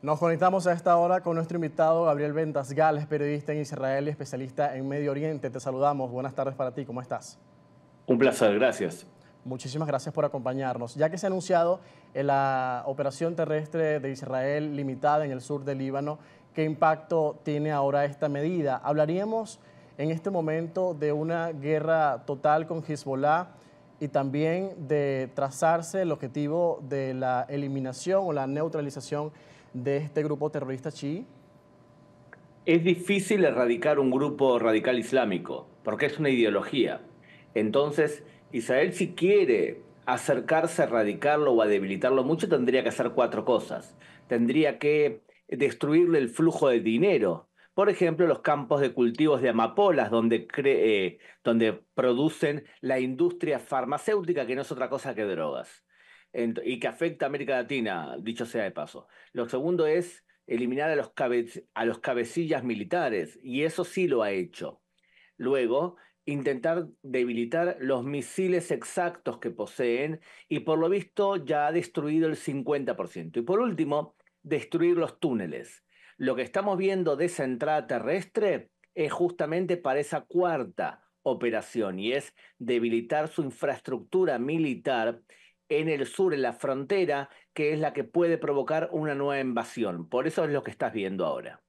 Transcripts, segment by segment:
Nos conectamos a esta hora con nuestro invitado Gabriel gales, periodista en Israel y especialista en Medio Oriente. Te saludamos. Buenas tardes para ti. ¿Cómo estás? Un placer, gracias. Muchísimas gracias por acompañarnos. Ya que se ha anunciado eh, la operación terrestre de Israel limitada en el sur del Líbano, ¿qué impacto tiene ahora esta medida? Hablaríamos en este momento de una guerra total con Hezbollah y también de trazarse el objetivo de la eliminación o la neutralización de este grupo terrorista chi? Es difícil erradicar un grupo radical islámico, porque es una ideología. Entonces, Israel si quiere acercarse a erradicarlo o a debilitarlo mucho, tendría que hacer cuatro cosas. Tendría que destruirle el flujo de dinero. Por ejemplo, los campos de cultivos de amapolas, donde, eh, donde producen la industria farmacéutica, que no es otra cosa que drogas y que afecta a América Latina, dicho sea de paso. Lo segundo es eliminar a los, a los cabecillas militares, y eso sí lo ha hecho. Luego, intentar debilitar los misiles exactos que poseen, y por lo visto ya ha destruido el 50%. Y por último, destruir los túneles. Lo que estamos viendo de esa entrada terrestre es justamente para esa cuarta operación, y es debilitar su infraestructura militar en el sur, en la frontera, que es la que puede provocar una nueva invasión. Por eso es lo que estás viendo ahora.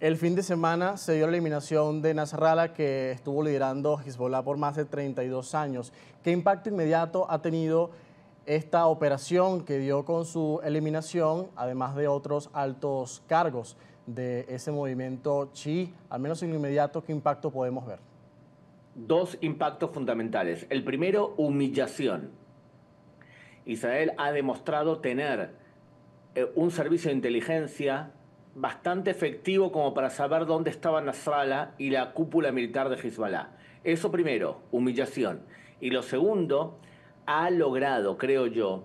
El fin de semana se dio la eliminación de Nazarala, que estuvo liderando Hezbollah por más de 32 años. ¿Qué impacto inmediato ha tenido esta operación que dio con su eliminación, además de otros altos cargos de ese movimiento chi? Al menos en inmediato, ¿qué impacto podemos ver? Dos impactos fundamentales. El primero, humillación Israel ha demostrado tener eh, un servicio de inteligencia bastante efectivo como para saber dónde estaba Nasrallah y la cúpula militar de Hezbollah. Eso primero, humillación. Y lo segundo, ha logrado, creo yo,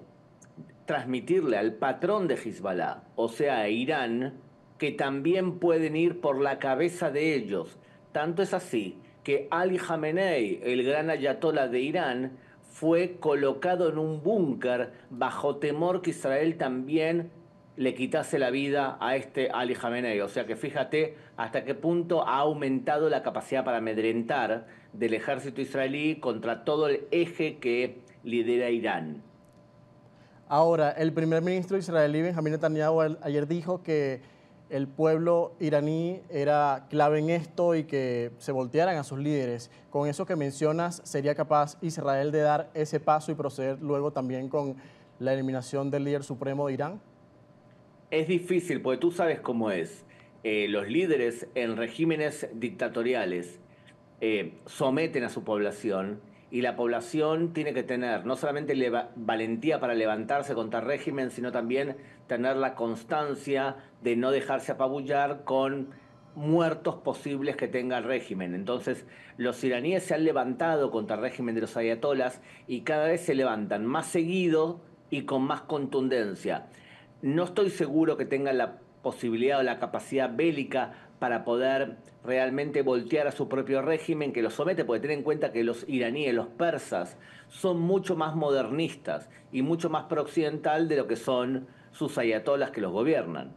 transmitirle al patrón de Hezbollah, o sea, a Irán, que también pueden ir por la cabeza de ellos. Tanto es así que Ali Khamenei, el gran ayatollah de Irán, fue colocado en un búnker bajo temor que Israel también le quitase la vida a este Ali Jamenei, O sea que fíjate hasta qué punto ha aumentado la capacidad para amedrentar del ejército israelí contra todo el eje que lidera Irán. Ahora, el primer ministro israelí Benjamín Netanyahu ayer dijo que el pueblo iraní era clave en esto y que se voltearan a sus líderes. Con eso que mencionas, ¿sería capaz Israel de dar ese paso y proceder luego también con la eliminación del líder supremo de Irán? Es difícil, porque tú sabes cómo es. Eh, los líderes en regímenes dictatoriales eh, someten a su población y la población tiene que tener no solamente valentía para levantarse contra el régimen, sino también tener la constancia de no dejarse apabullar con muertos posibles que tenga el régimen. Entonces, los iraníes se han levantado contra el régimen de los ayatolas y cada vez se levantan más seguido y con más contundencia. No estoy seguro que tengan la posibilidad o la capacidad bélica para poder realmente voltear a su propio régimen que los somete, porque tener en cuenta que los iraníes, los persas, son mucho más modernistas y mucho más prooccidental de lo que son sus ayatolas que los gobiernan.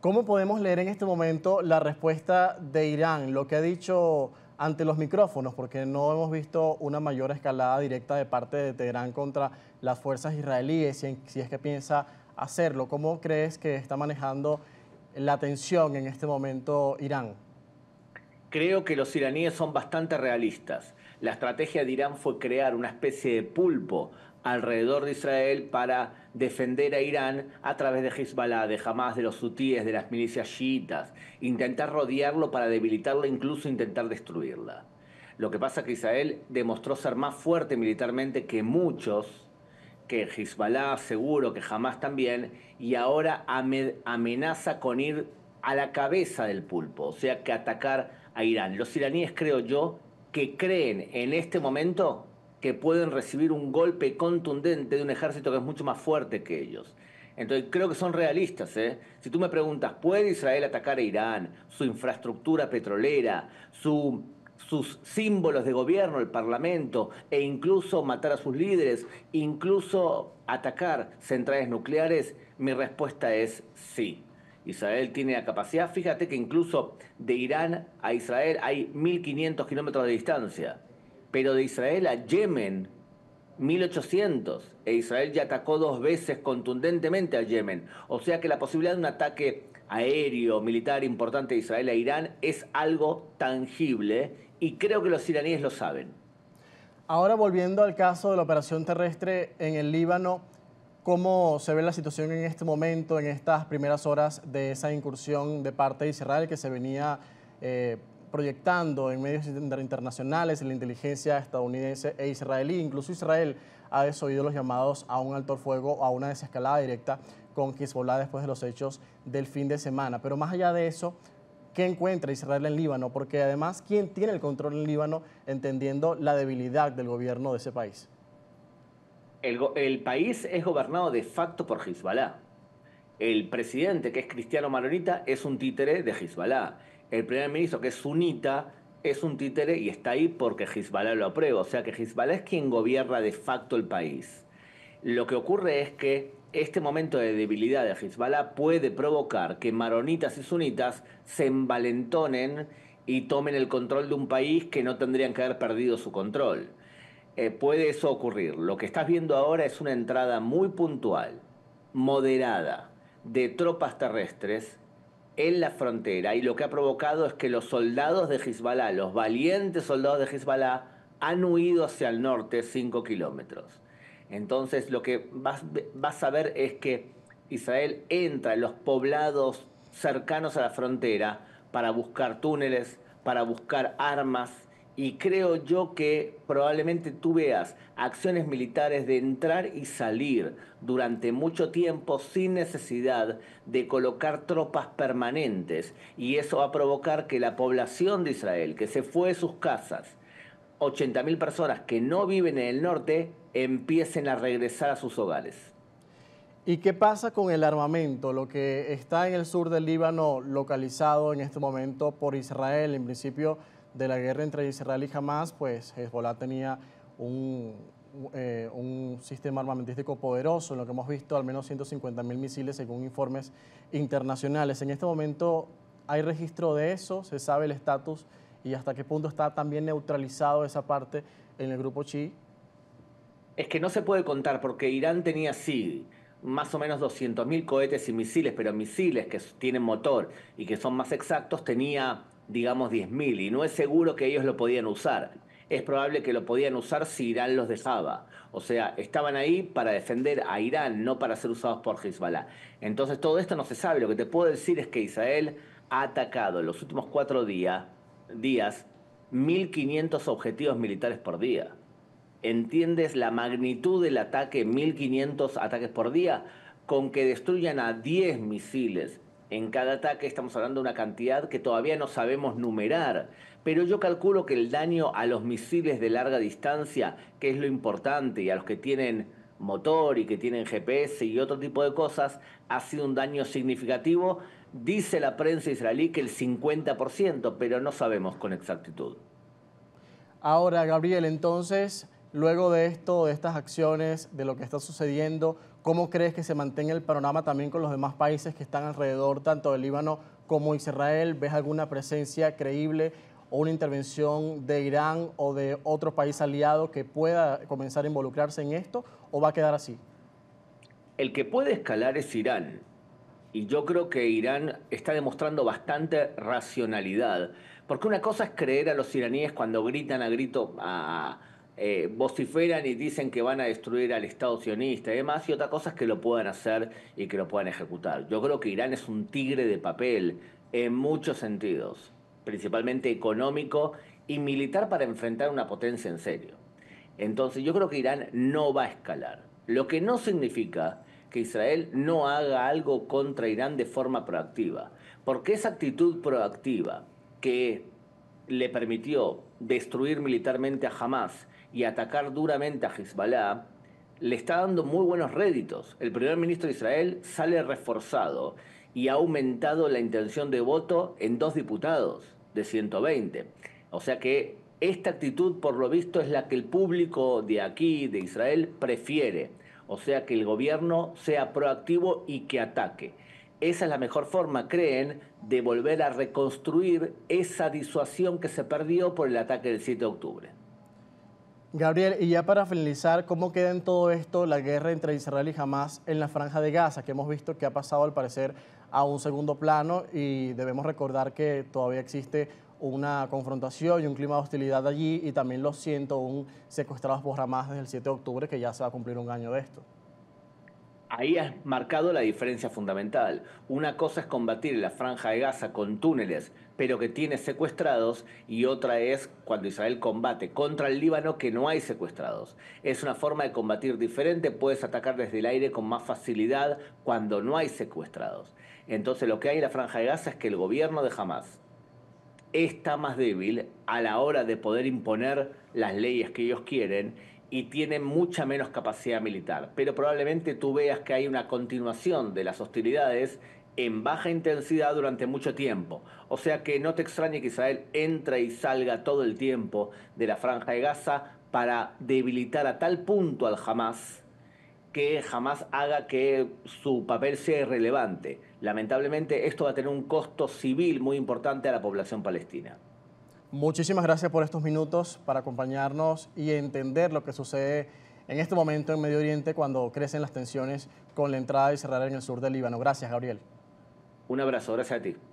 ¿Cómo podemos leer en este momento la respuesta de Irán, lo que ha dicho ante los micrófonos? Porque no hemos visto una mayor escalada directa de parte de Teherán contra las fuerzas israelíes, si es que piensa hacerlo. ¿Cómo crees que está manejando la tensión en este momento Irán? Creo que los iraníes son bastante realistas. La estrategia de Irán fue crear una especie de pulpo alrededor de Israel para defender a Irán a través de Hezbollah, de Hamas, de los hutíes, de las milicias chiitas, intentar rodearlo para debilitarlo, incluso intentar destruirla. Lo que pasa es que Israel demostró ser más fuerte militarmente que muchos que Hezbollah seguro, que jamás también, y ahora amenaza con ir a la cabeza del pulpo, o sea, que atacar a Irán. Los iraníes, creo yo, que creen en este momento que pueden recibir un golpe contundente de un ejército que es mucho más fuerte que ellos. Entonces creo que son realistas. ¿eh? Si tú me preguntas, ¿puede Israel atacar a Irán? Su infraestructura petrolera, su sus símbolos de gobierno, el Parlamento, e incluso matar a sus líderes, incluso atacar centrales nucleares, mi respuesta es sí. Israel tiene la capacidad, fíjate que incluso de Irán a Israel hay 1.500 kilómetros de distancia, pero de Israel a Yemen 1800 e Israel ya atacó dos veces contundentemente a Yemen. O sea que la posibilidad de un ataque aéreo militar importante de Israel a Irán es algo tangible y creo que los iraníes lo saben. Ahora volviendo al caso de la operación terrestre en el Líbano, ¿cómo se ve la situación en este momento, en estas primeras horas de esa incursión de parte de Israel que se venía eh, proyectando en medios internacionales, en la inteligencia estadounidense e israelí? Incluso Israel ha desoído los llamados a un alto fuego, a una desescalada directa con Hezbollah después de los hechos del fin de semana. Pero más allá de eso, qué encuentra Israel en Líbano, porque además, ¿quién tiene el control en Líbano entendiendo la debilidad del gobierno de ese país? El, país es gobernado de facto por Hezbollah. El presidente, que es cristiano maronita, es un títere de Hezbollah. El primer ministro, que es sunita, es un títere y está ahí porque Hezbollah lo aprueba. O sea que Hezbollah es quien gobierna de facto el país. Lo que ocurre es que este momento de debilidad de Hezbollah puede provocar que maronitas y sunitas se envalentonen y tomen el control de un país que no tendrían que haber perdido su control. Eh, puede eso ocurrir. Lo que estás viendo ahora es una entrada muy puntual, moderada, de tropas terrestres en la frontera y lo que ha provocado es que los soldados de Hezbollah, los valientes soldados de Hezbollah, han huido hacia el norte 5 kilómetros. Entonces lo que vas, a ver es que Israel entra en los poblados cercanos a la frontera para buscar túneles, para buscar armas, y creo yo que probablemente tú veas acciones militares de entrar y salir durante mucho tiempo sin necesidad de colocar tropas permanentes. Y eso va a provocar que la población de Israel, que se fue de sus casas, 80.000 personas que no viven en el norte empiecen a regresar a sus hogares. ¿Y qué pasa con el armamento? Lo que está en el sur del Líbano, localizado en este momento por Israel, en principio de la guerra entre Israel y Hamas, pues Hezbollah tenía un, eh, un sistema armamentístico poderoso, en lo que hemos visto al menos 150.000 misiles según informes internacionales. En este momento hay registro de eso, se sabe el estatus y hasta qué punto está también neutralizado esa parte en el grupo Chi. Es que no se puede contar porque Irán tenía sí más o menos 200.000 cohetes y misiles, pero misiles que tienen motor y que son más exactos tenía, digamos, 10.000 y no es seguro que ellos lo podían usar. Es probable que lo podían usar si Irán los dejaba. O sea, estaban ahí para defender a Irán, no para ser usados por Hezbollah. Entonces todo esto no se sabe. Lo que te puedo decir es que Israel ha atacado en los últimos cuatro días días 1.500 objetivos militares por día. ¿Entiendes la magnitud del ataque? 1.500 ataques por día, con que destruyan a 10 misiles. En cada ataque estamos hablando de una cantidad que todavía no sabemos numerar, pero yo calculo que el daño a los misiles de larga distancia, que es lo importante, y a los que tienen motor y que tienen GPS y otro tipo de cosas, ha sido un daño significativo Dice la prensa israelí que el 50%, pero no sabemos con exactitud. Ahora, Gabriel, entonces, luego de esto, de estas acciones, de lo que está sucediendo, ¿cómo crees que se mantenga el panorama también con los demás países que están alrededor, tanto del Líbano como Israel? ¿Ves alguna presencia creíble o una intervención de Irán o de otro país aliado que pueda comenzar a involucrarse en esto o va a quedar así? El que puede escalar es Irán, y yo creo que Irán está demostrando bastante racionalidad. Porque una cosa es creer a los iraníes cuando gritan a grito, a, eh, vociferan y dicen que van a destruir al Estado sionista y demás, y otra cosa es que lo puedan hacer y que lo puedan ejecutar. Yo creo que Irán es un tigre de papel en muchos sentidos, principalmente económico y militar para enfrentar una potencia en serio. Entonces yo creo que Irán no va a escalar. Lo que no significa que Israel no haga algo contra Irán de forma proactiva. Porque esa actitud proactiva que le permitió destruir militarmente a Hamas y atacar duramente a Hezbollah, le está dando muy buenos réditos. El primer ministro de Israel sale reforzado y ha aumentado la intención de voto en dos diputados de 120. O sea que esta actitud, por lo visto, es la que el público de aquí, de Israel, prefiere. O sea, que el gobierno sea proactivo y que ataque. Esa es la mejor forma, creen, de volver a reconstruir esa disuasión que se perdió por el ataque del 7 de octubre. Gabriel, y ya para finalizar, ¿cómo queda en todo esto la guerra entre Israel y Hamas en la franja de Gaza, que hemos visto que ha pasado al parecer a un segundo plano y debemos recordar que todavía existe una confrontación y un clima de hostilidad allí y también lo siento un secuestrados por Hamas desde el 7 de octubre, que ya se va a cumplir un año de esto. Ahí has marcado la diferencia fundamental. Una cosa es combatir la franja de Gaza con túneles, pero que tiene secuestrados, y otra es cuando Israel combate contra el Líbano que no hay secuestrados. Es una forma de combatir diferente, puedes atacar desde el aire con más facilidad cuando no hay secuestrados. Entonces lo que hay en la franja de Gaza es que el gobierno de Hamas, está más débil a la hora de poder imponer las leyes que ellos quieren y tiene mucha menos capacidad militar. Pero probablemente tú veas que hay una continuación de las hostilidades en baja intensidad durante mucho tiempo. O sea que no te extrañe que Israel entre y salga todo el tiempo de la franja de Gaza para debilitar a tal punto al Hamas que jamás haga que su papel sea irrelevante. Lamentablemente esto va a tener un costo civil muy importante a la población palestina. Muchísimas gracias por estos minutos para acompañarnos y entender lo que sucede en este momento en Medio Oriente cuando crecen las tensiones con la entrada y cerrar en el sur del Líbano. Gracias, Gabriel. Un abrazo, gracias a ti.